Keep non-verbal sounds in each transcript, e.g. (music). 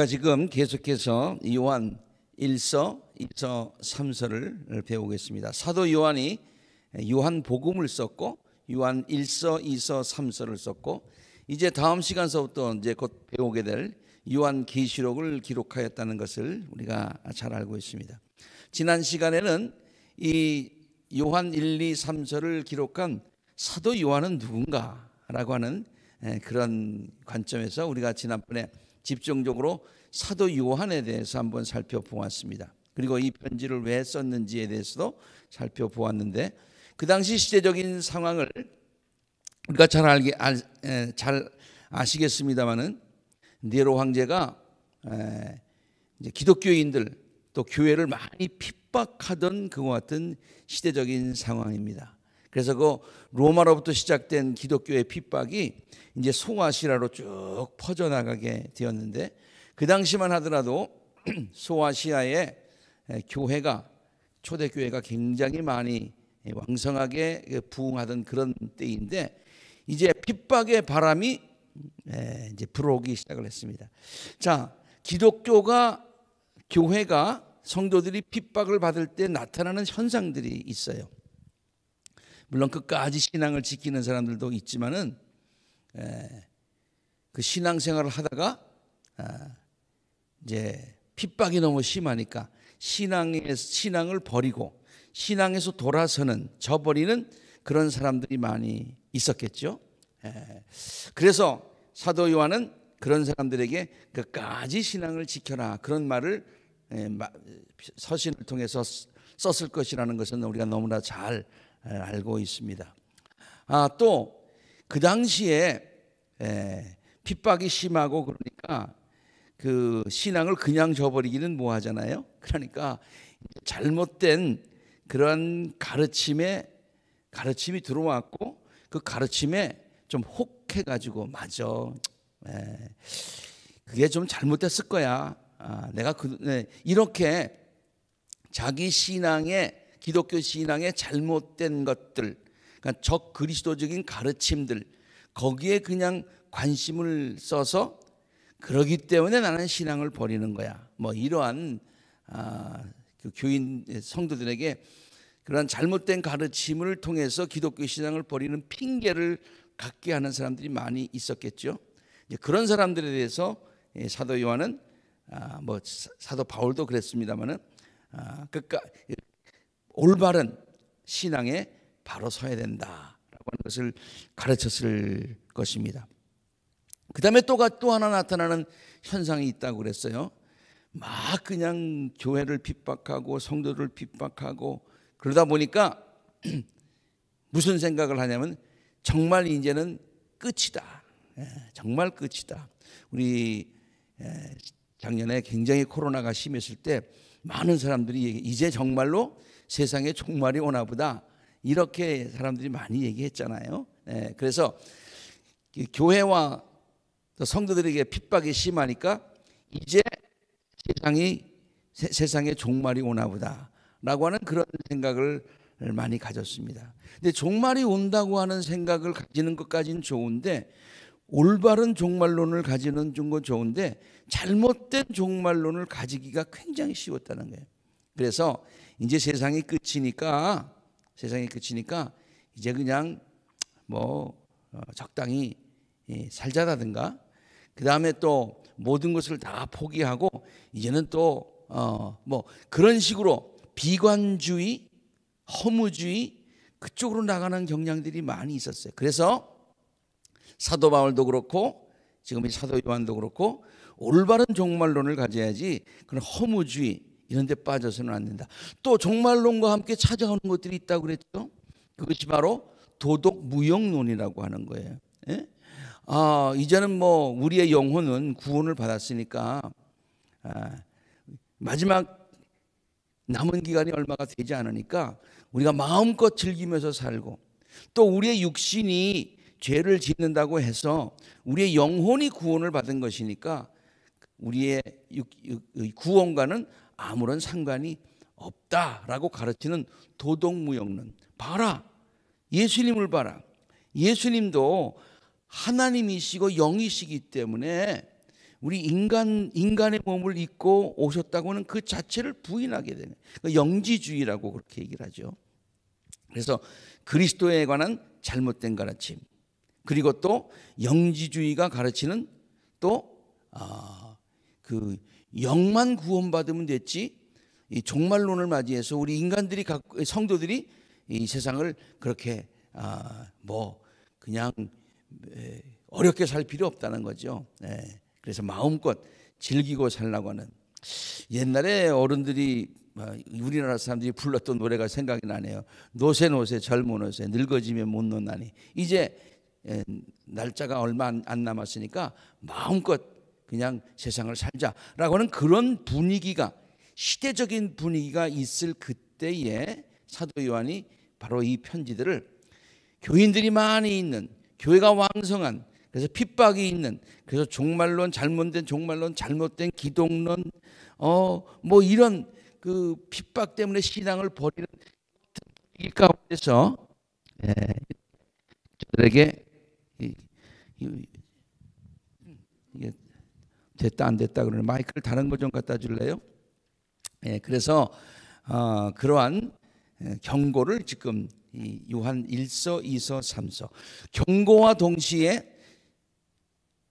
우리가 지금 계속해서 요한 1서, 2서, 3서를 배우겠습니다. 사도 요한이 요한 복음을 썼고 요한 1서, 2서, 3서를 썼고 이제 다음 시간서부터 이제 곧 배우게 될 요한 계시록을 기록하였다는 것을 우리가 잘 알고 있습니다. 지난 시간에는 이 요한 1, 2, 3서를 기록한 사도 요한은 누군가라고 하는 그런 관점에서 우리가 지난번에 집중적으로 사도 요한에 대해서 한번 살펴보았습니다. 그리고 이 편지를 왜 썼는지에 대해서도 살펴보았는데 그 당시 시대적인 상황을 우리가 잘 알게 알, 잘 아시겠습니다만은 네로 황제가 에, 이제 기독교인들 또 교회를 많이 핍박하던 그와 같은 시대적인 상황입니다. 그래서 그 로마로부터 시작된 기독교의 핍박이 이제 소아시라로쭉 퍼져나가게 되었는데 그 당시만 하더라도 소아시아의 (clears throat) 교회가 초대교회가 굉장히 많이 왕성하게 그 부흥하던 그런 때인데 이제 핍박의 바람이 이제 불어오기 시작을 했습니다. 자, 기독교가 교회가 성도들이 핍박을 받을 때 나타나는 현상들이 있어요. 물론 끝까지 신앙을 지키는 사람들도 있지만은 그 신앙생활을 하다가 아, 이제 핍박이 너무 심하니까 신앙에 신앙을 버리고 신앙에서 돌아서는 저버리는 그런 사람들이 많이 있었겠죠. 그래서 사도 요한은 그런 사람들에게 끝까지 신앙을 지켜라 그런 말을 서신을 통해서 썼을 것이라는 것은 우리가 너무나 잘 알고 있습니다. 아, 또 그 당시에 핍박이 심하고 그러니까 그 신앙을 그냥 줘버리기는 뭐하잖아요. 그러니까 잘못된 그런 가르침에 가르침이 들어왔고 그 가르침에 좀 혹해가지고 맞아. 에, 그게 좀 잘못됐을 거야. 아, 내가 그, 에, 네, 이렇게 자기 신앙에 기독교 신앙의 잘못된 것들, 그러니까 적 그리스도적인 가르침들, 거기에 그냥 관심을 써서 그러기 때문에 나는 신앙을 버리는 거야. 뭐 이러한 아, 그 교인 성도들에게 그러 잘못된 가르침을 통해서 기독교 신앙을 버리는 핑계를 갖게 하는 사람들이 많이 있었겠죠. 이제 그런 사람들에 대해서 예, 사도 요한은 아, 뭐 사도 바울도 그랬습니다만은 아, 그까 올바른 신앙에 바로 서야 된다라고 하는 것을 가르쳤을 것입니다. 그 다음에 또, 또 하나 나타나는 현상이 있다고 그랬어요. 막 그냥 교회를 핍박하고 성도를 핍박하고 그러다 보니까 (clears throat) 무슨 생각을 하냐면 정말 이제는 끝이다. 예, 정말 끝이다. 우리 예, 작년에 굉장히 코로나가 심했을 때 많은 사람들이 이제 정말로 세상에 종말이 오나 보다 이렇게 사람들이 많이 얘기했잖아요. 예, 그래서 교회와 성도들에게 핍박이 심하니까 이제 세상이 세, 상의 종말이 오나 보다라고 하는 그런 생각을 많이 가졌습니다. 근데 종말이 온다고 하는 생각을 가지는 것까지는 좋은데 올바른 종말론을 가지는 건 좋은데 잘못된 종말론을 가지기가 굉장히 쉬웠다는 거예요. 그래서 이제 세상이 끝이니까 세상이 끝이니까 이제 그냥 뭐 어, 적당히 예, 살자라든가 그 다음에 또 모든 것을 다 포기하고 이제는 또어뭐 그런 식으로 비관주의, 허무주의 그쪽으로 나가는 경향들이 많이 있었어요. 그래서 사도 바울도 그렇고 지금 이 사도 요한도 그렇고 올바른 종말론을 가져야지 그런 허무주의 이런 데 빠져서는 안 된다. 또 종말론과 함께 찾아오는 것들이 있다고 그랬죠. 그것이 바로 도덕 무역론이라고 하는 거예요. 예? 아, 이제는 뭐 우리의 영혼은 구원을 받았으니까 아, 마지막 남은 기간이 얼마가 되지 않으니까 우리가 마음껏 즐기면서 살고 또 우리의 육신이 죄를 짓는다고 해서 우리의 영혼이 구원을 받은 것이니까 우리의 구원과는 아무런 상관이 없다라고 가르치는 도덕무역론. 봐라. 예수님을 봐라. 예수님도 하나님이시고 영이시기 때문에 우리 인간 인간의 몸을 입고 오셨다고는 그 자체를 부인하게 되는 그 영지주의라고 그렇게 얘기를 하죠. 그래서 그리스도에 관한 잘못된 가르침 그리고 또 영지주의가 가르치는 또그 아, 어, 영만 구원받으면 됐지 이 종말론을 맞이해서 우리 인간들이 성도들이 이 세상을 그렇게 아, 뭐 그냥 어렵게 살 필요 없다는 거죠. 예, 그래서 마음껏 즐기고 살라고 하는 옛날에 어른들이 아, 우리나라 사람들이 불렀던 노래가 생각이 나네요. 노세 노세 젊은 노세 늙어지면 못 논다니. 이제 날짜가 얼마 안 남았으니까 마음껏 그냥 세상을 살자라고 하는 그런 분위기가 시대적인 분위기가 있을 그때에 사도 요한이 바로 이 편지들을 교인들이 많이 있는 교회가 왕성한 그래서 핍박이 있는 그래서 종말론 잘못된 종말론 잘못된 기독론 어 뭐 이런 그 핍박 때문에 신앙을 버리는 이 가운데서 예, 저들에게 이, 이, 이게 됐다 안 됐다 그러는 마이크를 다른 거좀 갖다 줄래요? 예, 그래서 어, 그러한 예, 경고를 지금 요한 1서, 2서, 3서 경고와 동시에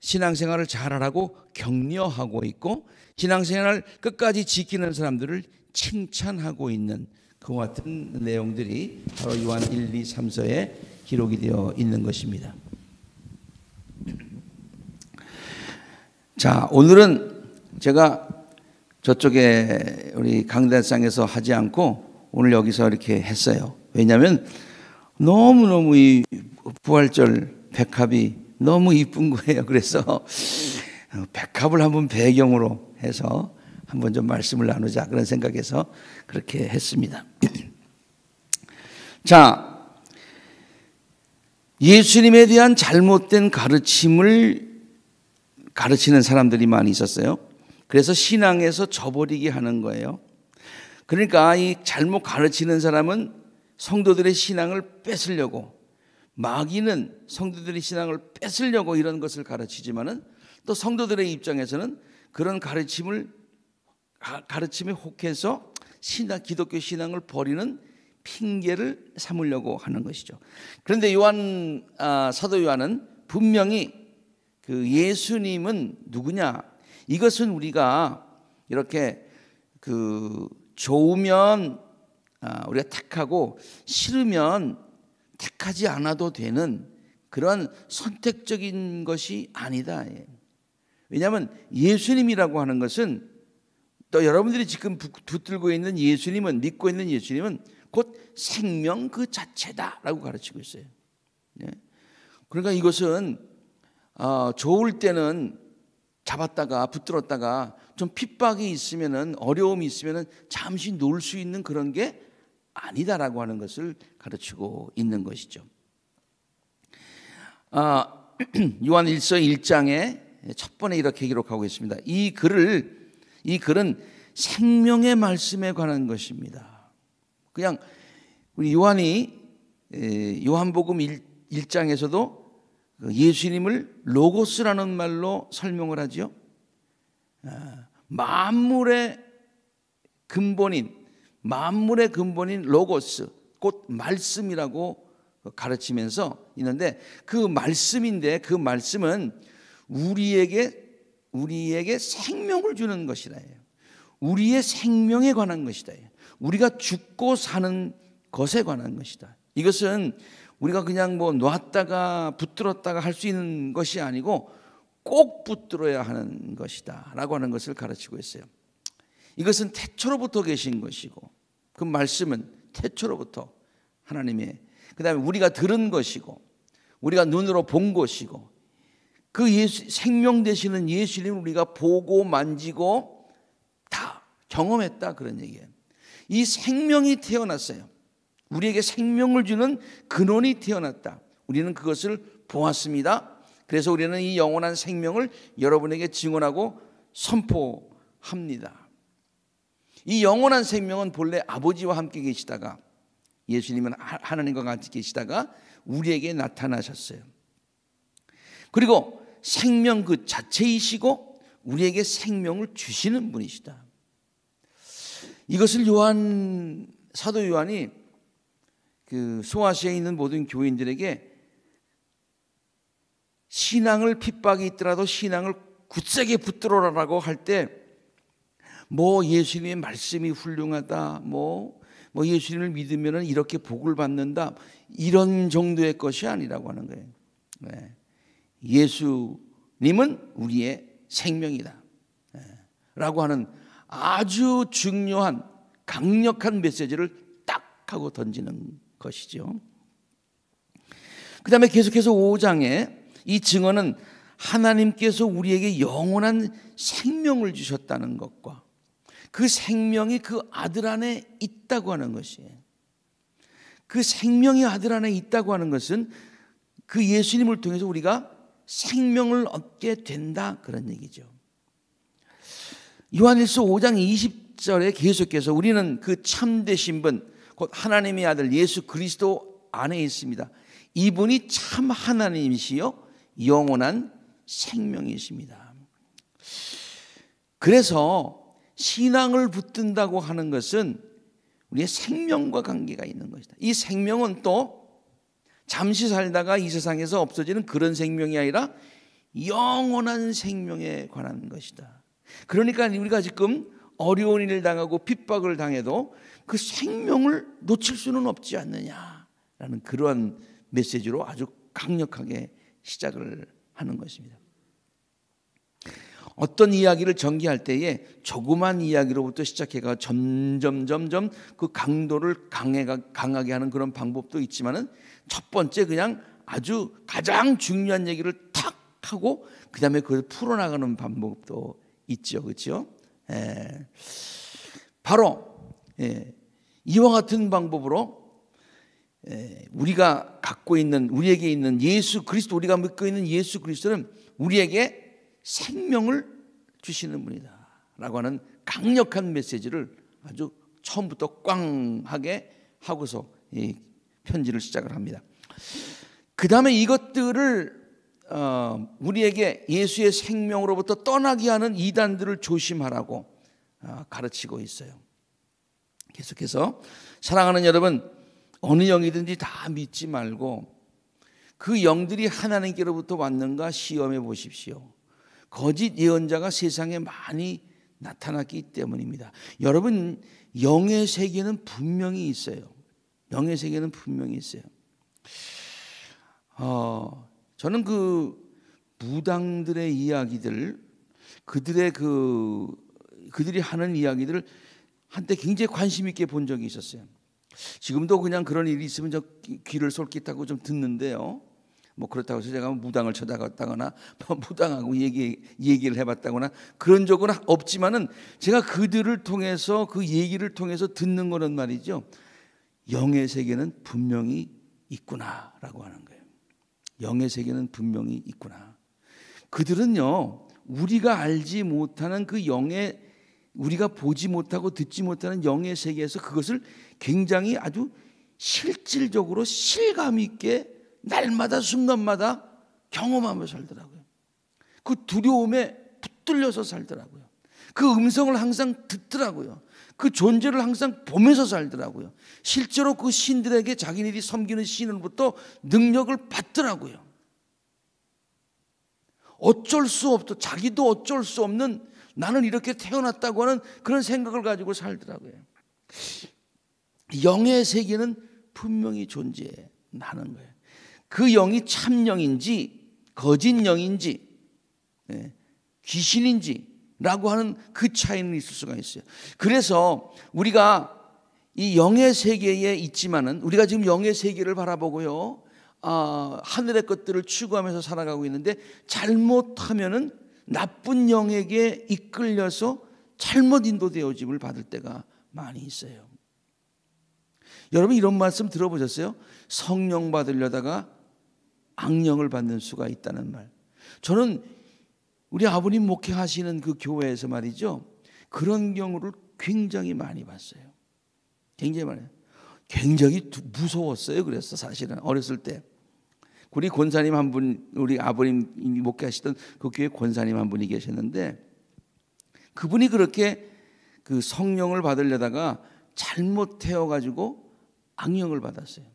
신앙생활을 잘하라고 격려하고 있고 신앙생활을 끝까지 지키는 사람들을 칭찬하고 있는 그와 같은 내용들이 바로 요한 1, 2, 3서에 기록이 되어 있는 것입니다. 자, 오늘은 제가 저쪽에 우리 강단상에서 하지 않고 오늘 여기서 이렇게 했어요. 왜냐하면 너무너무 이 부활절 백합이 너무 이쁜 거예요. 그래서 (laughs) 백합을 한번 배경으로 해서 한번 좀 말씀을 나누자 그런 생각에서 그렇게 했습니다. (clears throat) 자, 예수님에 대한 잘못된 가르침을 가르치는 사람들이 많이 있었어요. 그래서 신앙에서 저버리게 하는 거예요. 그러니까 이 잘못 가르치는 사람은 성도들의 신앙을 뺏으려고 마귀는 성도들의 신앙을 뺏으려고 이런 것을 가르치지만은 또 성도들의 입장에서는 그런 가르침을 가르침에 혹해서 신앙 기독교 신앙을 버리는 핑계를 삼으려고 하는 것이죠. 그런데 요한 아, 사도 요한은 분명히 그 예수님은 누구냐? 이것은 우리가 이렇게 그 좋으면 아, 우리가 택하고 싫으면 택하지 않아도 되는 그런 선택적인 것이 아니다. 예. 왜냐하면 예수님이라고 하는 것은 또 여러분들이 지금 붙들고 있는 예수님은 믿고 있는 예수님은 곧 생명 그 자체다라고 가르치고 있어요. 네. 그러니까 이것은 어, 좋을 때는 잡았다가 붙들었다가 좀 핍박이 있으면은 어려움이 있으면은 잠시 놀 수 있는 그런 게 아니다라고 하는 것을 가르치고 있는 것이죠. 아, (clears throat) 요한 1서 1장에 첫 번에 이렇게 기록하고 있습니다. 이 글을 이 글은 생명의 말씀에 관한 것입니다. 그냥 우리 요한이 요한복음 1, 장에서도 그 예수님을 로고스라는 말로 설명을 하지요. 아, 만물의 근본인 만물의 근본인 로고스 곧 말씀이라고 가르치면서 있는데 그 말씀인데 그 말씀은 우리에게 우리에게 생명을 주는 것이다. 우리의 생명에 관한 것이다. 우리가 죽고 사는 것에 관한 것이다. 이것은 우리가 그냥 뭐 놨다가 붙들었다가 할 수 있는 것이 아니고 꼭 붙들어야 하는 것이다. 라고 하는 것을 가르치고 있어요. 이것은 태초로부터 계신 것이고, 그 말씀은 태초로부터 하나님의, 그 다음에 우리가 들은 것이고, 우리가 눈으로 본 것이고, 그 예수, 생명 되시는 예수님 우리가 보고 만지고 다 경험했다. 그런 얘기예요. 이 생명이 태어났어요. 우리에게 생명을 주는 근원이 태어났다. 우리는 그것을 보았습니다. 그래서 우리는 이 영원한 생명을 여러분에게 증언하고 선포합니다. 이 영원한 생명은 본래 아버지와 함께 계시다가 예수님은 하나님과 같이 계시다가 우리에게 나타나셨어요. 그리고 생명 그 자체이시고 우리에게 생명을 주시는 분이시다. 이것을 요한 사도 요한이 그 소아시아에 있는 모든 교인들에게 신앙을 핍박이 있더라도 신앙을 굳세게 붙들어라라고 할 때 뭐 예수님의 말씀이 훌륭하다 뭐뭐 뭐 예수님을 믿으면 이렇게 복을 받는다 이런 정도의 것이 아니라고 하는 거예요. 네. 예수님은 우리의 생명이다. 네. 라고 하는 아주 중요한 강력한 메시지를 딱 하고 던지는 것이죠. 그 다음에 계속해서 5장에 이 증언은 하나님께서 우리에게 영원한 생명을 주셨다는 것과 그 생명이 그 아들 안에 있다고 하는 것이에요. 그 생명이 아들 안에 있다고 하는 것은 그 예수님을 통해서 우리가 생명을 얻게 된다 그런 얘기죠. 요한일서 5장 20절에 계속해서 우리는 그 참되신 분곧 하나님의 아들 예수 그리스도 안에 있습니다. 이분이 참 하나님이시요 영원한 생명이십니다. 그래서 신앙을 붙든다고 하는 것은 우리의 생명과 관계가 있는 것이다. 이 생명은 또 잠시 살다가 이 세상에서 없어지는 그런 생명이 아니라 영원한 생명에 관한 것이다. 그러니까 우리가 지금 어려운 일을 당하고 핍박을 당해도 그 생명을 놓칠 수는 없지 않느냐라는 그러한 메시지로 아주 강력하게 시작을 하는 것입니다. 어떤 이야기를 전개할 때에 조그만 이야기로부터 시작해가 점점 점점 그 강도를 강해가 강하게 하는 그런 방법도 있지만은 첫 번째 그냥 아주 가장 중요한 얘기를 탁 하고 그다음에 그걸 풀어나가는 방법도 있죠, 그렇죠? 예. 바로 예. 이와 같은 방법으로 우리가 갖고 있는 우리에게 있는 예수 그리스도 우리가 믿고 있는 예수 그리스도는 우리에게 생명을 주시는 분이다라고 하는 강력한 메시지를 아주 처음부터 꽝하게 하고서 편지를 시작을 합니다. 그 다음에 이것들을 어, 우리에게 예수의 생명으로부터 떠나게 하는 이단들을 조심하라고 아, 가르치고 있어요. 계속해서 사랑하는 여러분 어느 영이든지 다 믿지 말고 그 영들이 하나님께로부터 왔는가 시험해 보십시오. 거짓 예언자가 세상에 많이 나타났기 때문입니다. 여러분 영의 세계는 분명히 있어요. 영의 세계는 분명히 있어요. 어, 저는 그 무당들의 이야기들, 그들의 그 그들이 하는 이야기들을 한때 굉장히 관심 있게 본 적이 있었어요. 지금도 그냥 그런 일이 있으면 저 귀를 솔깃하고 좀 듣는데요. 뭐 그렇다고 해서 제가 무당을 쳐다봤다거나 (laughs) 뭐 무당하고 얘기 얘기를 해봤다거나 그런 적은 없지만은 제가 그들을 통해서 그 얘기를 통해서 듣는 거는 말이죠. 영의 세계는 분명히 있구나라고 하는 거예요. 영의 세계는 분명히 있구나. 그들은요 우리가 알지 못하는 그 영의 우리가 보지 못하고 듣지 못하는 영의 세계에서 그것을 굉장히 아주 실질적으로 실감 있게 날마다 순간마다 경험하며 살더라고요. 그 두려움에 붙들려서 살더라고요. 그 음성을 항상 듣더라고요. 그 존재를 항상 보면서 살더라고요. 실제로 그 신들에게 자기네들이 섬기는 신으로부터 능력을 받더라고요. 어쩔 수없도 자기도 어쩔 수 없는 나는 이렇게 태어났다고 하는 그런 생각을 가지고 살더라고요. 영의 세계는 분명히 존재하는 거예요. 그 영이 참 영인지 거짓 영인지 예, 귀신인지라고 하는 그 차이는 있을 수가 있어요. 그래서 우리가 이 영의 세계에 있지만은 우리가 지금 영의 세계를 바라보고요. 아, 하늘의 것들을 추구하면서 살아가고 있는데 잘못하면은 나쁜 영에게 이끌려서 잘못 인도되어짐을 받을 때가 많이 있어요. 여러분 이런 말씀 들어보셨어요? 성령 받으려다가 악령을 받는 수가 있다는 말. 저는 우리 아버님 목회하시는 그 교회에서 말이죠. 그런 경우를 굉장히 많이 봤어요. 굉장히 많아요. 굉장히 무서웠어요. 그래서 사실은 어렸을 때. 우리 권사님 한 분, 우리 아버님이 목회하시던 그 교회 권사님 한 분이 계셨는데 그분이 그렇게 그 성령을 받으려다가 잘못 태워가지고 악령을 받았어요.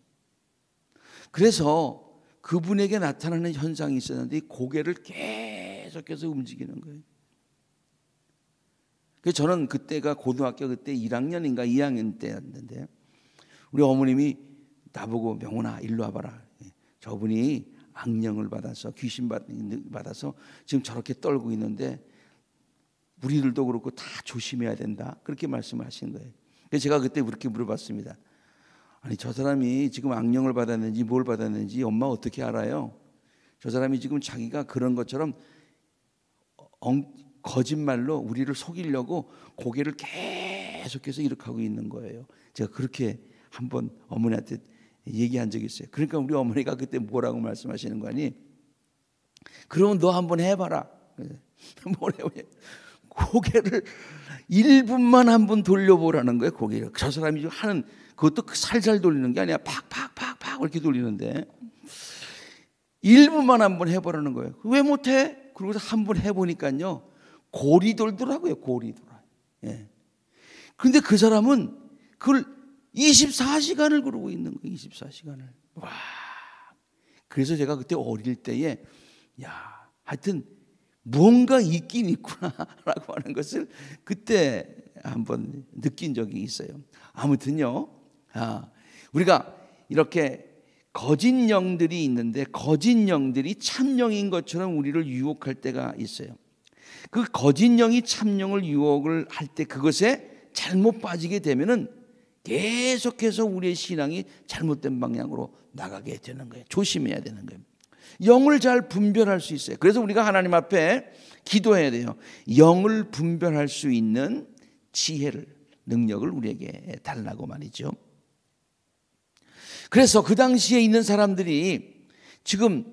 그래서 그분에게 나타나는 현상이 있었는데 고개를 계속해서 움직이는 거예요. 그 저는 그때가 고등학교 그때 1학년인가 2학년 때였는데 우리 어머님이 나보고 명훈아 일로 와봐라 저분이 악령을 받아서 귀신 받아서 지금 저렇게 떨고 있는데 우리들도 그렇고 다 조심해야 된다. 그렇게 말씀하신 거예요. 그래서 제가 그때 그렇게 물어봤습니다. 아니 저 사람이 지금 악령을 받았는지 뭘 받았는지 엄마 어떻게 알아요? 저 사람이 지금 자기가 그런 것처럼 엉, 거짓말로 우리를 속이려고 고개를 계속해서 이렇게 하고 있는 거예요. 제가 그렇게 한번 어머니한테 얘기한 적이 있어요. 그러니까 우리 어머니가 그때 뭐라고 말씀하시는 거니? 그럼 너 한번 해봐라. 뭐래요? 고개를 1분만 한번 돌려보라는 거예요, 고개를. 저 사람이 하는, 그것도 그 살살 돌리는 게 아니야. 팍, 팍, 팍, 팍 이렇게 돌리는데. 1분만 한번 해보라는 거예요. 왜 못해? 그러고서 한번 해보니까요. 고리 돌더라고요, 고리 돌아. 예. 근데 그 사람은 그걸 24시간을 그러고 있는 거예요. 24시간을. 와. 그래서 제가 그때 어릴 때에 야, 하여튼 무언가 있긴 있구나라고 (laughs) 하는 것을 그때 한번 느낀 적이 있어요. 아무튼요. 아, 우리가 이렇게 거짓 영들이 있는데 거짓 영들이 참령인 것처럼 우리를 유혹할 때가 있어요. 그 거짓 영이 참령을 유혹을 할 때 그것에 잘못 빠지게 되면은 계속해서 우리의 신앙이 잘못된 방향으로 나가게 되는 거예요. 조심해야 되는 거예요. 영을 잘 분별할 수 있어요. 그래서 우리가 하나님 앞에 기도해야 돼요. 영을 분별할 수 있는 지혜를, 능력을 우리에게 달라고 말이죠. 그래서 그 당시에 있는 사람들이 지금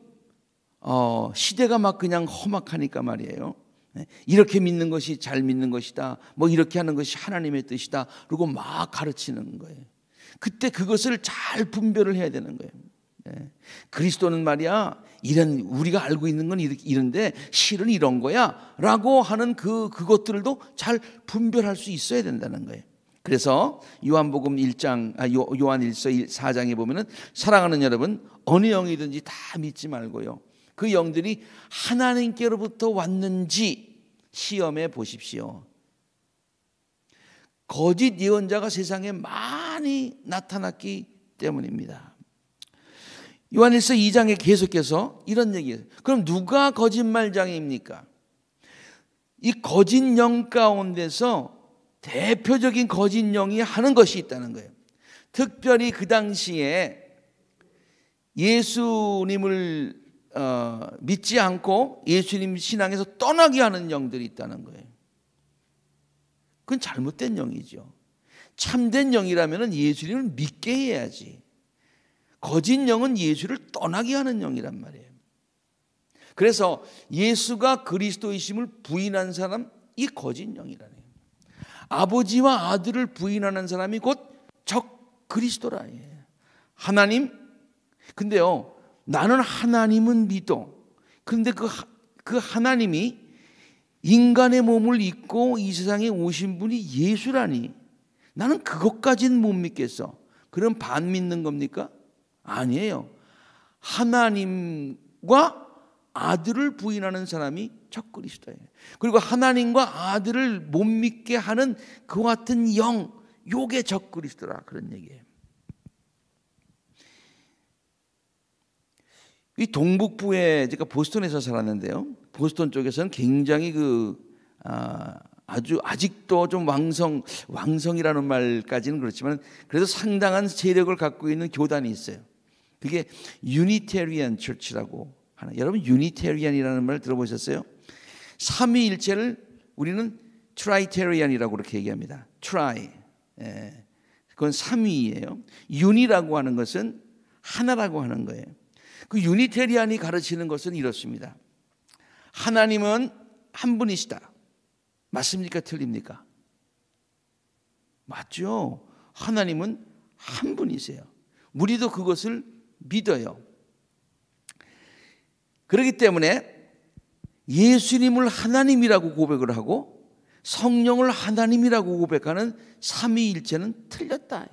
어, 시대가 막 그냥 험악하니까 말이에요. 네? 이렇게 믿는 것이 잘 믿는 것이다. 뭐 이렇게 하는 것이 하나님의 뜻이다. 그리고 막 가르치는 거예요. 그때 그것을 잘 분별을 해야 되는 거예요. 예. 그리스도는 말이야 이런 우리가 알고 있는 건 이런데 실은 이런 거야라고 하는 그 그것들도 잘 분별할 수 있어야 된다는 거예요. 그래서 요한복음 1장 아, 요, 요한 1서 4장에 보면은 사랑하는 여러분 어느 영이든지 다 믿지 말고요. 그 영들이 하나님께로부터 왔는지 시험해 보십시오. 거짓 예언자가 세상에 많이 나타났기 때문입니다. 요한일서 2장에 계속해서 이런 얘기예요. 그럼 누가 거짓말장입니까? 이 거짓 영 가운데서 대표적인 거짓 영이 하는 것이 있다는 거예요. 특별히 그 당시에 예수님을 어, 믿지 않고 예수님 신앙에서 떠나게 하는 영들이 있다는 거예요. 그건 잘못된 영이죠. 참된 영이라면 예수님을 믿게 해야지. 거짓 영은 예수를 떠나게 하는 영이란 말이에요. 그래서 예수가 그리스도이심을 부인한 사람 이 거짓 영이라네요. 아버지와 아들을 부인하는 사람이 곧 적 그리스도라. 하나님 근데요. 나는 하나님은 믿어. 그런데 그, 그 하나님이 인간의 몸을 입고 이 세상에 오신 분이 예수라니. 나는 그것까지못 믿겠어. 그럼 반 믿는 겁니까? 아니에요. 하나님과 아들을 부인하는 사람이 첫 그리스도예요. 그리고 하나님과 아들을 못 믿게 하는 그와 같은 영, 요게 적 그리스도라 그런 얘기예요. 이 동북부에 제가 보스턴에서 살았는데요. 보스턴 쪽에서는 굉장히 그 아, 아주 아직도 좀 왕성 왕성이라는 말까지는 그렇지만 그래도 상당한 세력을 갖고 있는 교단이 있어요. 그게 유니테리안 철치라고 하는 여러분 유니테리안이라는 말 들어보셨어요? 삼위일체를 우리는 트라이테리안이라고 그렇게 얘기합니다. 트라이. 예. 그건 삼위예요. 유니라고 하는 것은 하나라고 하는 거예요. 그 유니테리안이 가르치는 것은 이렇습니다. 하나님은 한 분이시다. 맞습니까? 틀립니까? 맞죠. 하나님은 한 분이세요. 우리도 그것을 믿어요. 그렇기 때문에 예수님을 하나님이라고 고백을 하고 성령을 하나님이라고 고백하는 삼위일체는 틀렸다.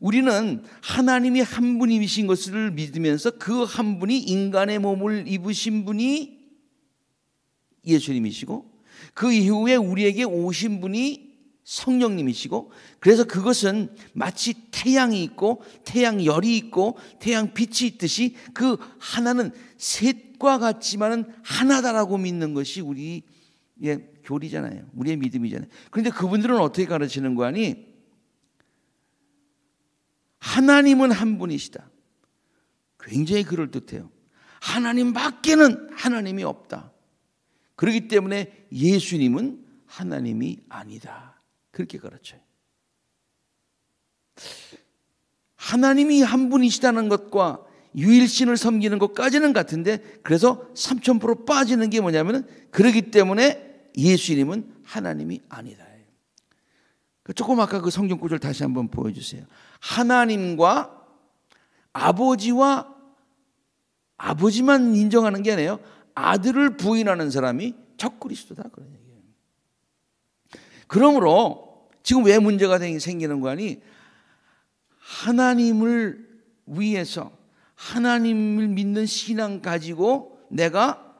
우리는 하나님이 한 분이신 것을 믿으면서 그 한 분이 인간의 몸을 입으신 분이 예수님이시고 그 이후에 우리에게 오신 분이 성령님이시고 그래서 그것은 마치 태양이 있고 태양 열이 있고 태양 빛이 있듯이 그 하나는 셋과 같지만은 하나다라고 믿는 것이 우리의 교리잖아요. 우리의 믿음이잖아요. 그런데 그분들은 어떻게 가르치는 거 아니? 하나님은 한 분이시다. 굉장히 그럴듯해요. 하나님 밖에는 하나님이 없다. 그렇기 때문에 예수님은 하나님이 아니다. 그렇게 가르쳐 하나님이 한 분이시다는 것과 유일신을 섬기는 것까지는 같은데 그래서 3000% 빠지는 게 뭐냐면 그러기 때문에 예수님은 하나님이 아니다. 조금 아까 그 성경 구절 다시 한번 보여주세요. 하나님과 아버지와 아버지만 인정하는 게 아니에요. 아들을 부인하는 사람이 적그리스도다 그런 얘기예요. 그러므로 지금 왜 문제가 생기는 거니? 하나님을 위해서 하나님을 믿는 신앙 가지고 내가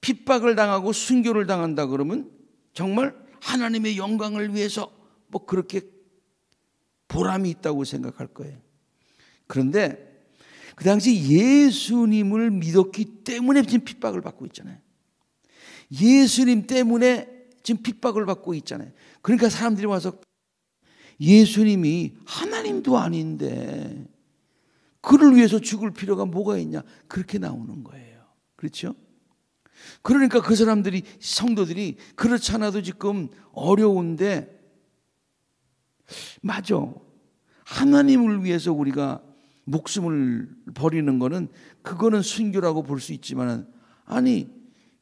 핍박을 당하고 순교를 당한다 그러면 정말 하나님의 영광을 위해서 뭐 그렇게 보람이 있다고 생각할 거예요. 그런데 그 당시 예수님을 믿었기 때문에 지금 핍박을 받고 있잖아요. 예수님 때문에 지금 핍박을 받고 있잖아요. 그러니까 사람들이 와서 예수님이 하나님도 아닌데 그를 위해서 죽을 필요가 뭐가 있냐 그렇게 나오는 거예요. 그렇죠? 그러니까 그 사람들이 성도들이 그렇잖아도 지금 어려운데 맞아. 하나님을 위해서 우리가 목숨을 버리는 거는 그거는 순교라고 볼 수 있지만 아니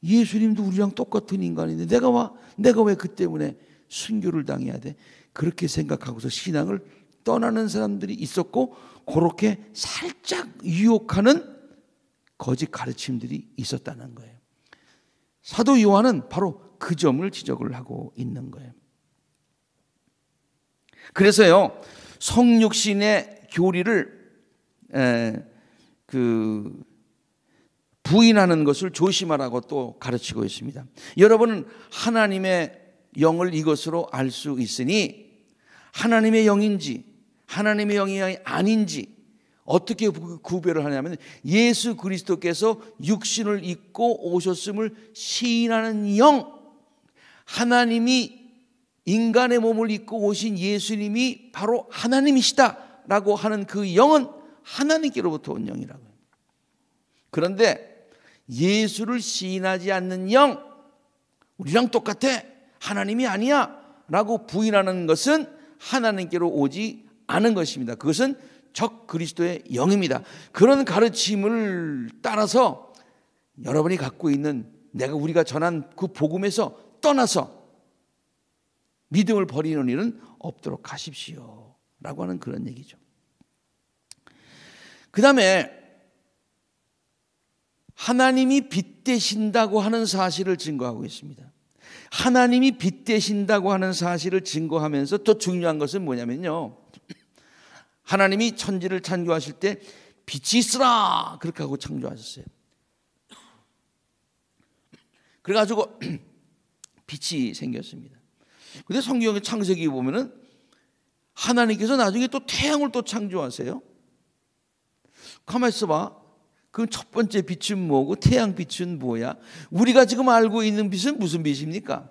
예수님도 우리랑 똑같은 인간인데 내가 와 내가 왜 그 때문에 순교를 당해야 돼? 그렇게 생각하고서 신앙을 떠나는 사람들이 있었고 그렇게 살짝 유혹하는 거짓 가르침들이 있었다는 거예요. 사도 요한은 바로 그 점을 지적을 하고 있는 거예요. 그래서요 성육신의 교리를 에, 그 부인하는 것을 조심하라고 또 가르치고 있습니다. 여러분은 하나님의 영을 이것으로 알 수 있으니 하나님의 영인지 하나님의 영이 아닌지 어떻게 구별을 하냐면 예수 그리스도께서 육신을 입고 오셨음을 시인하는 영 하나님이 인간의 몸을 입고 오신 예수님이 바로 하나님이시다라고 하는 그 영은 하나님께로부터 온 영이라고요. 그런데 예수를 시인하지 않는 영, 우리랑 똑같아. 하나님이 아니야. 라고 부인하는 것은 하나님께로 오지 않은 것입니다. 그것은 적 그리스도의 영입니다. 그런 가르침을 따라서 여러분이 갖고 있는 내가 우리가 전한 그 복음에서 떠나서 믿음을 버리는 일은 없도록 하십시오. 라고 하는 그런 얘기죠. 그 다음에 하나님이 빛 되신다고 하는 사실을 증거하고 있습니다. 하나님이 빛 되신다고 하는 사실을 증거하면서 또 중요한 것은 뭐냐면요. 하나님이 천지를 창조하실 때 빛이 있으라 그렇게 하고 창조하셨어요. 그래가지고 (clears throat) 빛이 생겼습니다. 근데 성경의 창세기 보면은 하나님께서 나중에 또 태양을 또 창조하세요. 가만 있어봐. 그럼 첫 번째 빛은 뭐고 태양 빛은 뭐야? 우리가 지금 알고 있는 빛은 무슨 빛입니까?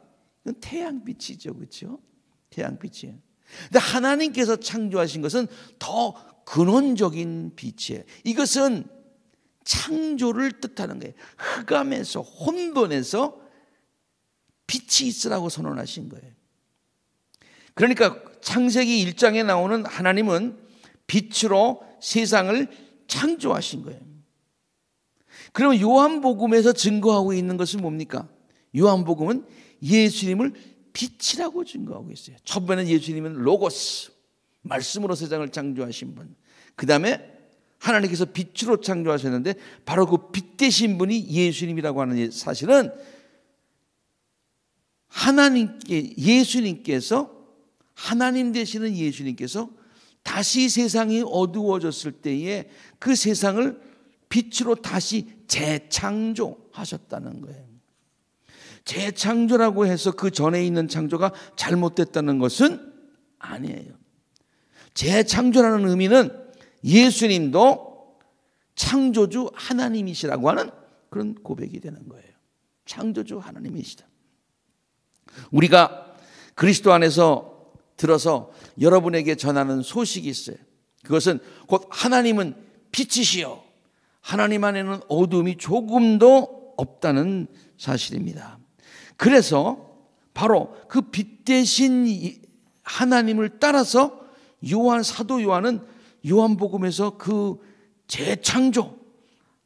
태양 빛이죠, 그렇죠? 태양 빛이에요. 근데 하나님께서 창조하신 것은 더 근원적인 빛이에요. 이것은 창조를 뜻하는 거예요. 흑암에서 혼돈에서 빛이 있으라고 선언하신 거예요. 그러니까 창세기 1장에 나오는 하나님은 빛으로 세상을 창조하신 거예요. 그러면 요한복음에서 증거하고 있는 것은 뭡니까? 요한복음은 예수님을 빛이라고 증거하고 있어요. 처음에 예수님은 로고스, 말씀으로 세상을 창조하신 분. 그 다음에 하나님께서 빛으로 창조하셨는데 바로 그 빛 되신 분이 예수님이라고 하는 사실은 하나님께 예수님께서 하나님 되시는 예수님께서 다시 세상이 어두워졌을 때에 그 세상을 빛으로 다시 재창조하셨다는 거예요. 재창조라고 해서 그 전에 있는 창조가 잘못됐다는 것은 아니에요. 재창조라는 의미는 예수님도 창조주 하나님이시라고 하는 그런 고백이 되는 거예요. 창조주 하나님이시다. 우리가 그리스도 안에서 들어서 여러분에게 전하는 소식이 있어요. 그것은 곧 하나님은 빛이시요. 하나님 안에는 어둠이 조금도 없다는 사실입니다. 그래서 바로 그 빛 대신 하나님을 따라서 요한 사도 요한은 요한복음에서 그 재창조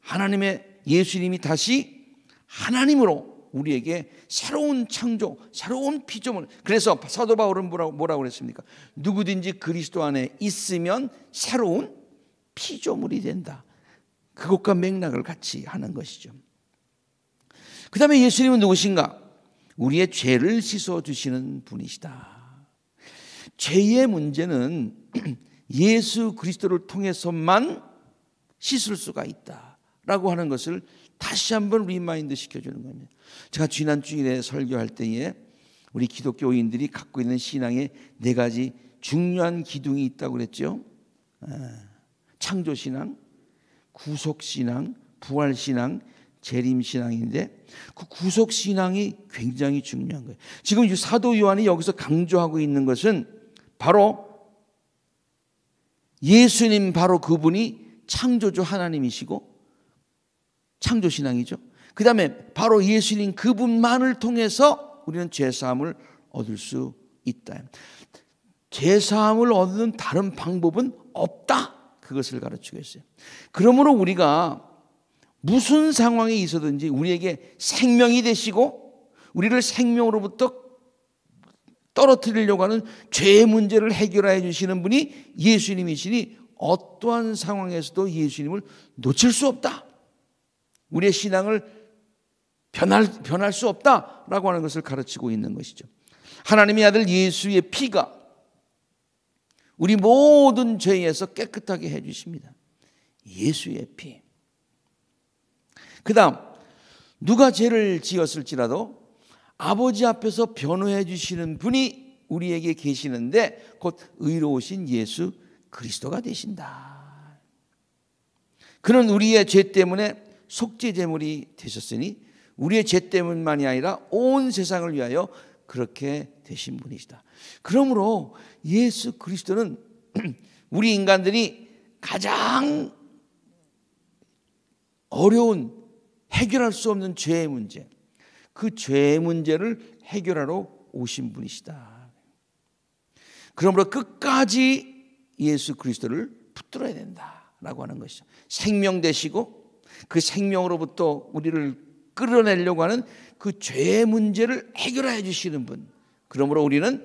하나님의 예수님이 다시 하나님으로 우리에게 새로운 창조, 새로운 피조물. 그래서 사도 바울은 뭐라고, 뭐라고 그랬습니까? 누구든지 그리스도 안에 있으면 새로운 피조물이 된다. 그것과 맥락을 같이 하는 것이죠. 그 다음에 예수님은 누구신가? 우리의 죄를 씻어 주시는 분이시다. 죄의 문제는 (clears throat) 예수 그리스도를 통해서만 씻을 수가 있다라고 하는 것을 다시 한번 리마인드 시켜주는 겁니다. 제가 지난 주일에 설교할 때에 우리 기독교인들이 갖고 있는 신앙의 네 가지 중요한 기둥이 있다고 그랬죠. 예. 창조 신앙, 구속 신앙, 부활 신앙, 재림 신앙인데 그 구속 신앙이 굉장히 중요한 거예요. 지금 사도 요한이 여기서 강조하고 있는 것은 바로 예수님 바로 그분이 창조주 하나님이시고 창조 신앙이죠. 그 다음에 바로 예수님 그분만을 통해서 우리는 죄사함을 얻을 수 있다. 죄사함을 얻는 다른 방법은 없다. 그것을 가르치고 있어요. 그러므로 우리가 무슨 상황에 있어든지 우리에게 생명이 되시고 우리를 생명으로부터 떨어뜨리려고 하는 죄의 문제를 해결해 주시는 분이 예수님이시니 어떠한 상황에서도 예수님을 놓칠 수 없다. 우리의 신앙을 변할, 변할 수 없다라고 하는 것을 가르치고 있는 것이죠. 하나님의 아들 예수의 피가 우리 모든 죄에서 깨끗하게 해주십니다. 예수의 피. 그 다음, 누가 죄를 지었을지라도 아버지 앞에서 변호해 주시는 분이 우리에게 계시는데 곧 의로우신 예수 그리스도가 되신다. 그는 우리의 죄 때문에 속죄제물이 되셨으니 우리의 죄 때문만이 아니라 온 세상을 위하여 그렇게 되신 분이시다. 그러므로 예수 그리스도는 (clears throat) 우리 인간들이 가장 어려운 해결할 수 없는 죄의 문제, 그 죄의 문제를 해결하러 오신 분이시다. 그러므로 끝까지 예수 그리스도를 붙들어야 된다라고 하는 것이죠. 생명 되시고 그 생명으로부터 우리를 끌어내려고 하는 그 죄의 문제를 해결해 주시는 분. 그러므로 우리는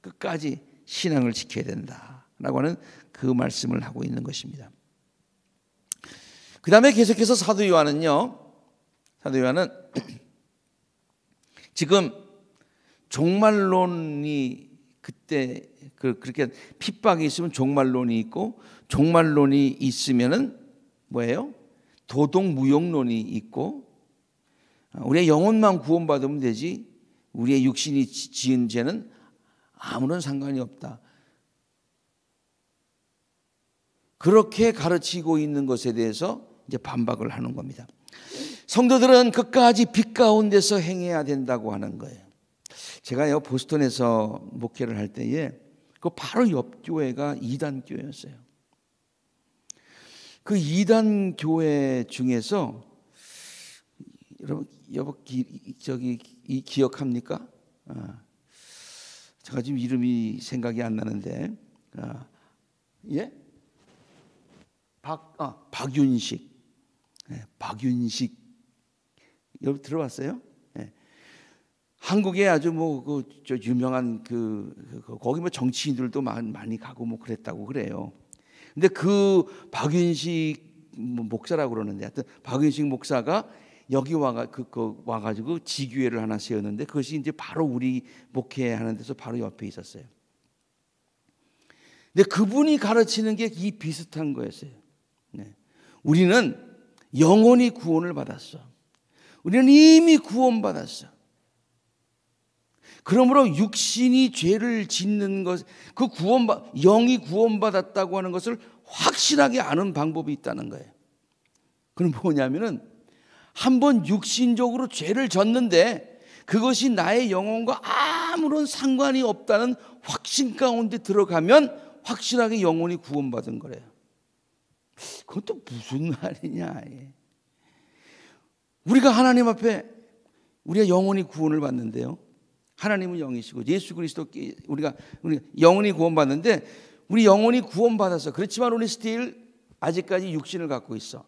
끝까지 신앙을 지켜야 된다. 라고 하는 그 말씀을 하고 있는 것입니다. 그 다음에 계속해서 사도 요한은요, 사도 요한은 (clears throat) 지금 종말론이 그때 그, 그렇게 핍박이 있으면 종말론이 있고 종말론이 있으면은 뭐예요? 도덕무용론이 있고 어, 우리의 영혼만 구원받으면 되지 우리의 육신이 지은 죄는 아무런 상관이 없다. 그렇게 가르치고 있는 것에 대해서 이제 반박을 하는 겁니다. 성도들은 끝까지 빛 가운데서 행해야 된다고 하는 거예요. 제가요 보스턴에서 목회를 할 때에 그 바로 옆 교회가 이단 교회였어요. 그 이단 교회 중에서 여러분 여보 기, 저기 이, 기억합니까? 아, 제가 지금 이름이 생각이 안 나는데 아, 예? 박 아, 박윤식 예, 박윤식 여러분 들어봤어요? 예. 한국에 아주 뭐그 유명한 그, 그, 그 거기 뭐 정치인들도 많이 가고 뭐 그랬다고 그래요. 근데 그 박윤식 뭐 목사라고 그러는데 하여튼 박윤식 목사가 여기 와가 그, 그 와가지고 지교회를 하나 세웠는데 그것이 이제 바로 우리 목회하는 데서 바로 옆에 있었어요. 근데 그분이 가르치는 게 이 비슷한 거였어요. 네. 우리는 영원히 구원을 받았어. 우리는 이미 구원받았어. 그러므로 육신이 죄를 짓는 것, 그 구원, 영이 구원받았다고 하는 것을 확실하게 아는 방법이 있다는 거예요. 그럼 뭐냐면은 한 번 육신적으로 죄를 졌는데 그것이 나의 영혼과 아무런 상관이 없다는 확신 가운데 들어가면 확실하게 영혼이 구원받은 거래요. 그것도 무슨 말이냐. 우리가 하나님 앞에 우리가 영혼이 구원을 받는데요. 하나님은 영이시고 예수 그리스도 우리가 우리 영원히 구원받는데 우리 영원히 구원받아서 그렇지만 우리 스틸 아직까지 육신을 갖고 있어.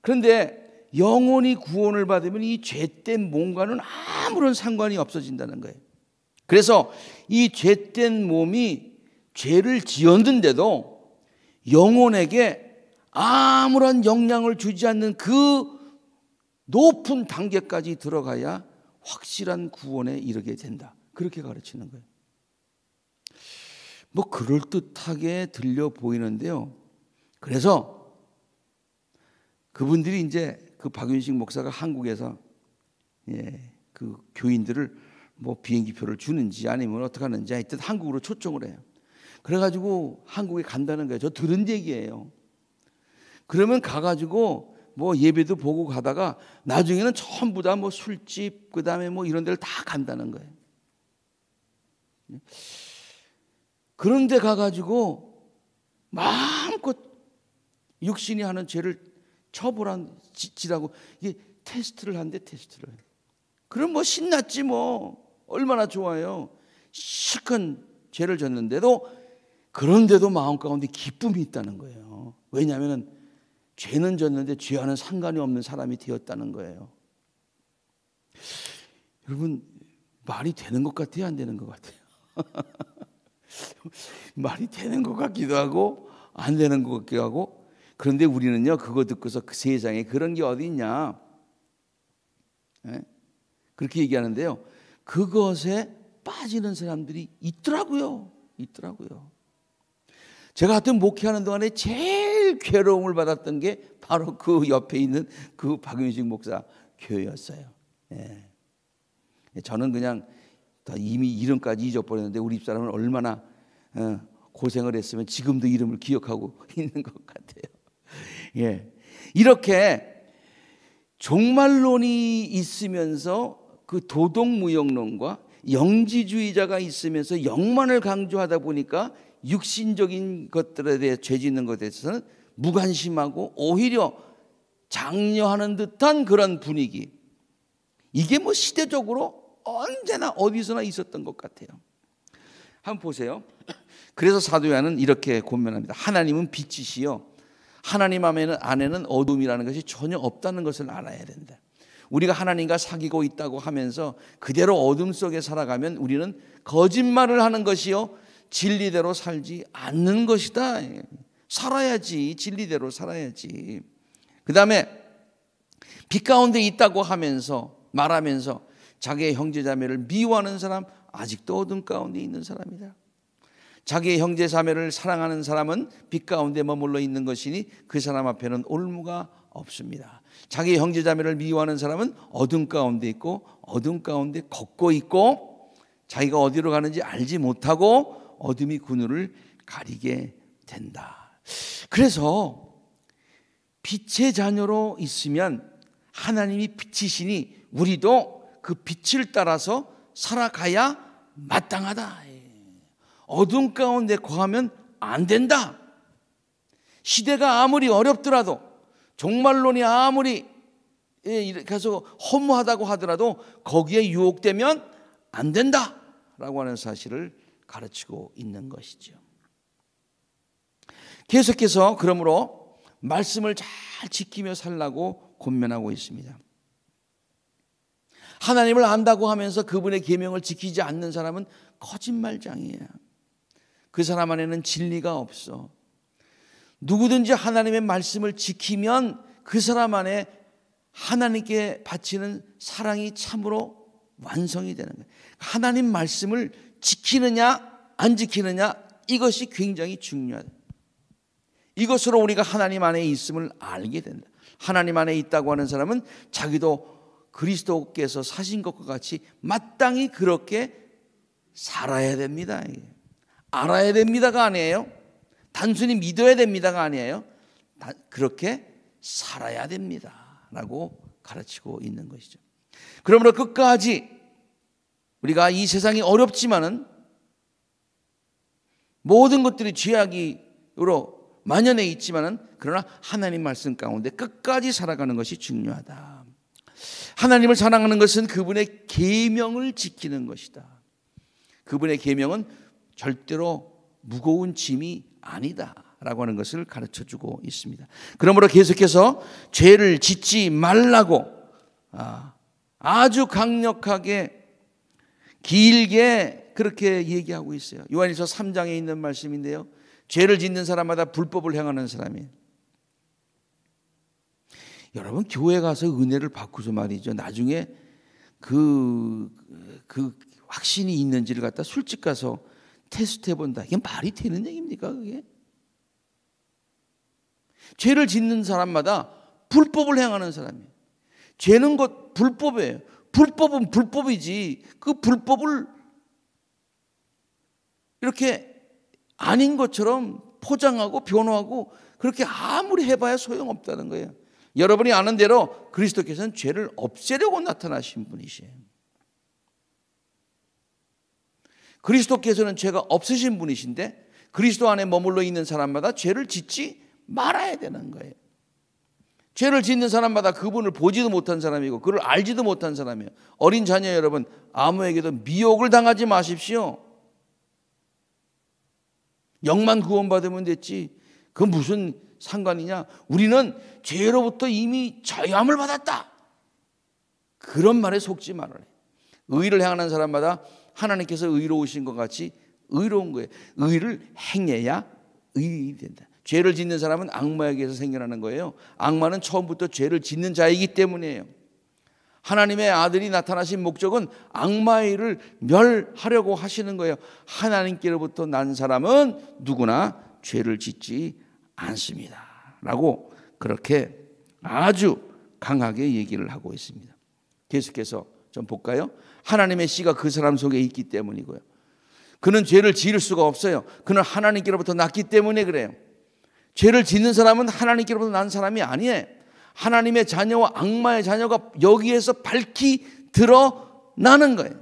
그런데 영원히 구원을 받으면 이 죄된 몸과는 아무런 상관이 없어진다는 거예요. 그래서 이 죄된 몸이 죄를 지었는데도 영혼에게 아무런 영향을 주지 않는 그 높은 단계까지 들어가야 확실한 구원에 이르게 된다. 그렇게 가르치는 거예요. 뭐 그럴듯하게 들려 보이는데요. 그래서 그분들이 이제 그 박윤식 목사가 한국에서 예, 그 교인들을 뭐 비행기표를 주는지 아니면 어떻게 하는지 하여튼 한국으로 초청을 해요. 그래가지고 한국에 간다는 거예요. 저 들은 얘기예요. 그러면 가가지고 뭐 예배도 보고 가다가 나중에는 전부 다뭐 술집 그다음에 뭐 이런 데를 다 간다는 거예요. 그런데 가가지고 마음껏 육신이 하는 죄를 처벌한 지라고 이게 테스트를 한대 테스트를. 그럼 뭐 신났지 뭐 얼마나 좋아요. 시큰 죄를 졌는데도 그런데도 마음 가운데 기쁨이 있다는 거예요. 왜냐하면 은 죄는 졌는데 죄와는 상관이 없는 사람이 되었다는 거예요. 여러분 말이 되는 것 같아요, 안 되는 것 같아요. (laughs) 말이 되는 것 같기도 하고 안 되는 것 같기도 하고 그런데 우리는요 그거 듣고서 그 세상에 그런 게 어디 있냐 네? 그렇게 얘기하는데요 그것에 빠지는 사람들이 있더라고요 있더라고요 제가 하여튼 목회하는 동안에 제일 괴로움을 받았던 게 바로 그 옆에 있는 그 박윤식 목사 교회였어요. 예. 예 저는 그냥 이미 이름까지 잊어버렸는데 우리 입사람은 얼마나 어, 고생을 했으면 지금도 이름을 기억하고 (laughs) 있는 것 같아요. 예. 이렇게 종말론이 있으면서 그 도덕무역론과 영지주의자가 있으면서 영만을 강조하다 보니까 육신적인 것들에 대해 죄 짓는 것에 대해서는 무관심하고 오히려 장려하는 듯한 그런 분위기. 이게 뭐 시대적으로 언제나 어디서나 있었던 것 같아요. 한번 보세요. 그래서 사도야는 이렇게 고면합니다. 하나님은 빛이시요. 하나님 안에는, 안에는 어둠이라는 것이 전혀 없다는 것을 알아야 된다. 우리가 하나님과 사귀고 있다고 하면서 그대로 어둠 속에 살아가면 우리는 거짓말을 하는 것이요. 진리대로 살지 않는 것이다. 살아야지 진리대로 살아야지. 그 다음에 빛 가운데 있다고 하면서 말하면서 자기의 형제자매를 미워하는 사람 아직도 어둠 가운데 있는 사람이다. 자기의 형제자매를 사랑하는 사람은 빛 가운데 머물러 있는 것이니 그 사람 앞에는 올무가 없습니다. 자기의 형제자매를 미워하는 사람은 어둠 가운데 있고 어둠 가운데 걷고 있고 자기가 어디로 가는지 알지 못하고 어둠이 그늘을 가리게 된다. 그래서 빛의 자녀로 있으면 하나님이 빛이시니 우리도 그 빛을 따라서 살아가야 마땅하다. 예. 어둠 가운데 거하면 안 된다. 시대가 아무리 어렵더라도 종말론이 아무리 계속 예, 허무하다고 하더라도 거기에 유혹되면 안 된다라고 하는 사실을 가르치고 있는 것이죠. 계속해서 그러므로 말씀을 잘 지키며 살라고 권면하고 있습니다. 하나님을 안다고 하면서 그분의 계명을 지키지 않는 사람은 거짓말장이야. 그 사람 안에는 진리가 없어. 누구든지 하나님의 말씀을 지키면 그 사람 안에 하나님께 바치는 사랑이 참으로 완성이 되는 거예요. 하나님 말씀을 지키느냐 안 지키느냐 이것이 굉장히 중요하다. 이것으로 우리가 하나님 안에 있음을 알게 된다. 하나님 안에 있다고 하는 사람은 자기도 그리스도께서 사신 것과 같이 마땅히 그렇게 살아야 됩니다. 알아야 됩니다가 아니에요. 단순히 믿어야 됩니다가 아니에요. 그렇게 살아야 됩니다. 라고 가르치고 있는 것이죠. 그러므로 끝까지 우리가 이 세상이 어렵지만은 모든 것들이 죄악으로 만연해 있지만은 그러나 하나님 말씀 가운데 끝까지 살아가는 것이 중요하다. 하나님을 사랑하는 것은 그분의 계명을 지키는 것이다. 그분의 계명은 절대로 무거운 짐이 아니다라고 하는 것을 가르쳐 주고 있습니다. 그러므로 계속해서 죄를 짓지 말라고 아, 아주 강력하게 길게 그렇게 얘기하고 있어요. 요한일서 3장에 있는 말씀인데요. 죄를 짓는 사람마다 불법을 행하는 사람이에요. 여러분 교회 가서 은혜를 받고서 말이죠. 나중에 그그 그 확신이 있는지를 갖다 술집 가서 테스트해 본다. 이게 말이 되는 얘기입니까, 그게? 죄를 짓는 사람마다 불법을 행하는 사람이에요. 죄는 곧 불법이에요. 불법은 불법이지. 그 불법을 이렇게 아닌 것처럼 포장하고 변호하고 그렇게 아무리 해봐야 소용없다는 거예요. 여러분이 아는 대로 그리스도께서는 죄를 없애려고 나타나신 분이시에요. 그리스도께서는 죄가 없으신 분이신데 그리스도 안에 머물러 있는 사람마다 죄를 짓지 말아야 되는 거예요. 죄를 짓는 사람마다 그분을 보지도 못한 사람이고 그를 알지도 못한 사람이에요. 어린 자녀 여러분 아무에게도 미혹을 당하지 마십시오. 영만 구원받으면 됐지. 그 무슨 상관이냐? 우리는 죄로부터 이미 자유함을 받았다. 그런 말에 속지 말아라. 의를 행하는 사람마다 하나님께서 의로우신 것 같이 의로운 거예요. 의를 행해야 의인이 된다. 죄를 짓는 사람은 악마에게서 생겨나는 거예요. 악마는 처음부터 죄를 짓는 자이기 때문이에요. 하나님의 아들이 나타나신 목적은 악마의 일을 멸하려고 하시는 거예요. 하나님께로부터 난 사람은 누구나 죄를 짓지 않습니다. 라고 그렇게 아주 강하게 얘기를 하고 있습니다. 계속해서 좀 볼까요? 하나님의 씨가 그 사람 속에 있기 때문이고요. 그는 죄를 지을 수가 없어요. 그는 하나님께로부터 났기 때문에 그래요. 죄를 짓는 사람은 하나님께로부터 난 사람이 아니에요. 하나님의 자녀와 악마의 자녀가 여기에서 밝히 드러나는 거예요.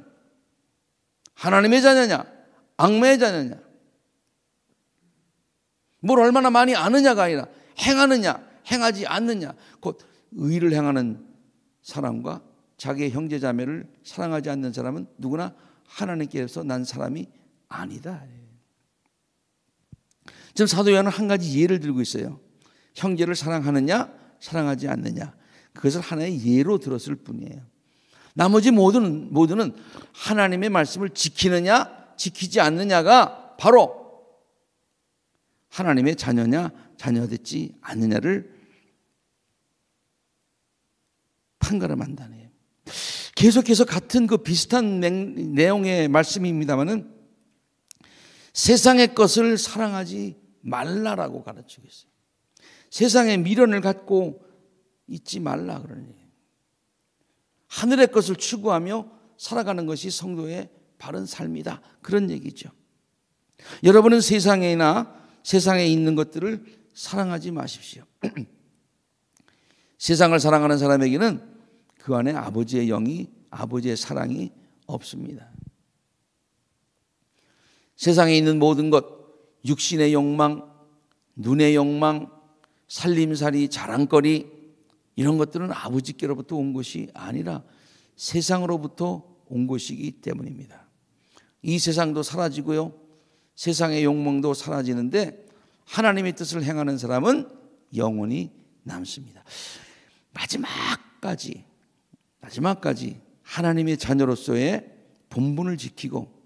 하나님의 자녀냐, 악마의 자녀냐. 뭘 얼마나 많이 아느냐가 아니라 행하느냐, 행하지 않느냐. 곧 의를 행하는 사람과 자기의 형제 자매를 사랑하지 않는 사람은 누구나 하나님께서 난 사람이 아니다. 지금 사도 요한은 한 가지 예를 들고 있어요. 형제를 사랑하느냐, 사랑하지 않느냐. 그것을 하나의 예로 들었을 뿐이에요. 나머지 모든 모두는 하나님의 말씀을 지키느냐 지키지 않느냐가 바로 하나님의 자녀냐 자녀됐지 않느냐를 판가름한다네요. 계속해서 같은 그 비슷한 내용의 말씀입니다만은 세상의 것을 사랑하지 말라라고 가르치고 있어요. 세상의 미련을 갖고 있지 말라 그러는 하늘의 것을 추구하며 살아가는 것이 성도의 바른 삶이다. 그런 얘기죠. 여러분은 세상에나 세상에 있는 것들을 사랑하지 마십시오. (clears throat) 세상을 사랑하는 사람에게는 그 안에 아버지의 영이 아버지의 사랑이 없습니다. 세상에 있는 모든 것, 육신의 욕망, 눈의 욕망, 살림살이 자랑거리 이런 것들은 아버지께로부터 온 것이 아니라 세상으로부터 온 것이기 때문입니다. 이 세상도 사라지고요. 세상의 욕망도 사라지는데 하나님의 뜻을 행하는 사람은 영원히 남습니다. 마지막까지 마지막까지 하나님의 자녀로서의 본분을 지키고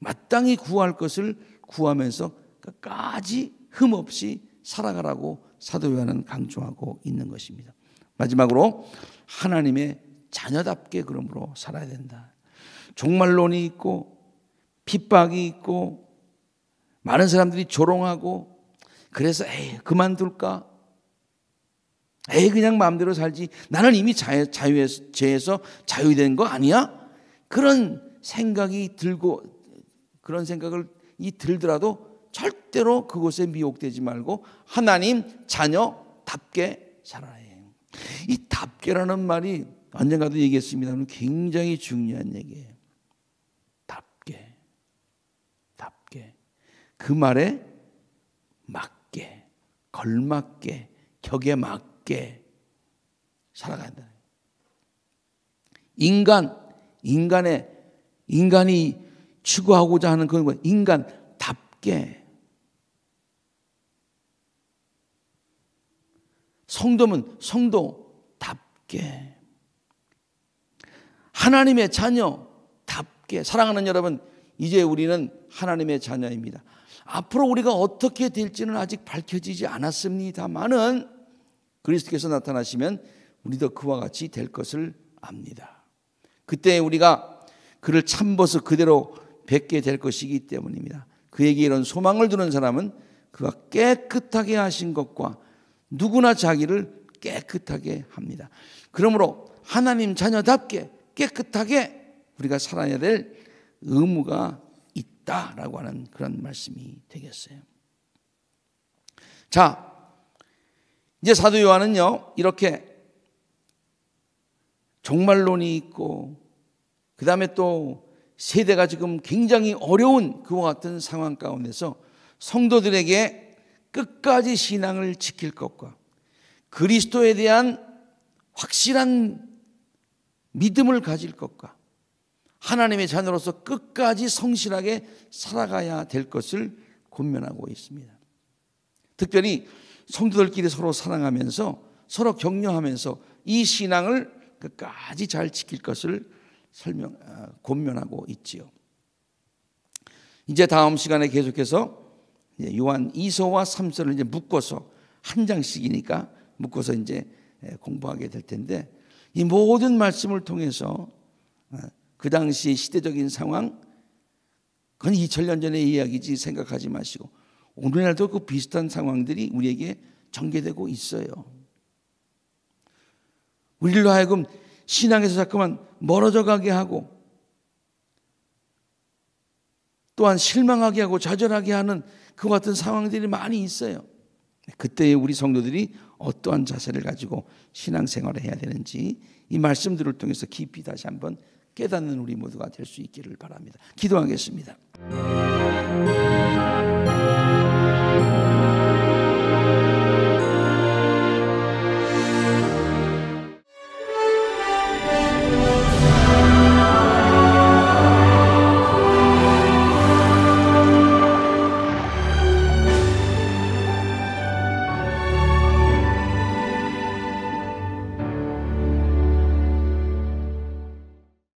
마땅히 구할 것을 구하면서 까지 흠없이 살아가라고 사도 요한은 강조하고 있는 것입니다. 마지막으로 하나님의 자녀답게 그러므로 살아야 된다. 종말론이 있고 핍박이 있고 많은 사람들이 조롱하고 그래서 에이 그만둘까? 에이 그냥 마음대로 살지. 나는 이미 자유, 자유에서 죄에서 자유된 거 아니야? 그런 생각이 들고 그런 생각을 이 들더라도 절대로 그것에 미혹되지 말고 하나님 자녀답게 살아야 해요. 이 답게라는 말이 언젠가도 얘기했습니다만 굉장히 중요한 얘기예요. 답게. 답게. 그 말에 맞게, 걸맞게, 격에 맞게 살아간다. 인간, 인간의, 인간이 추구하고자 하는 그런 거, 인간답게 성도면 성도답게 하나님의 자녀답게 사랑하는 여러분 이제 우리는 하나님의 자녀입니다. 앞으로 우리가 어떻게 될지는 아직 밝혀지지 않았습니다만은 그리스도께서 나타나시면 우리도 그와 같이 될 것을 압니다. 그때 우리가 그를 참보서 그대로 뵙게 될 것이기 때문입니다. 그에게 이런 소망을 두는 사람은 그가 깨끗하게 하신 것과 누구나 자기를 깨끗하게 합니다. 그러므로 하나님 자녀답게 깨끗하게 우리가 살아야 될 의무가 있다라고 하는 그런 말씀이 되겠어요. 자, 이제 사도 요한은요, 이렇게 종말론이 있고, 그 다음에 또 세대가 지금 굉장히 어려운 그와 같은 상황 가운데서 성도들에게 끝까지 신앙을 지킬 것과 그리스도에 대한 확실한 믿음을 가질 것과 하나님의 자녀로서 끝까지 성실하게 살아가야 될 것을 권면하고 있습니다. 특별히 성도들끼리 서로 사랑하면서 서로 격려하면서 이 신앙을 끝까지 잘 지킬 것을 설명 아, 권면하고 있지요. 이제 다음 시간에 계속해서 요한 2서와 3서를 이제 묶어서 한 장씩이니까 묶어서 이제 공부하게 될 텐데 이 모든 말씀을 통해서 어, 그 당시 시대적인 상황 그건 2000년 전의 이야기지 생각하지 마시고 오늘날도 그 비슷한 상황들이 우리에게 전개되고 있어요. 우리로 하여금 신앙에서 자꾸만 멀어져 가게 하고 또한 실망하게 하고 좌절하게 하는 그와 같은 상황들이 많이 있어요. 그때에 우리 성도들이 어떠한 자세를 가지고 신앙생활을 해야 되는지 이 말씀들을 통해서 깊이 다시 한번 깨닫는 우리 모두가 될 수 있기를 바랍니다. 기도하겠습니다.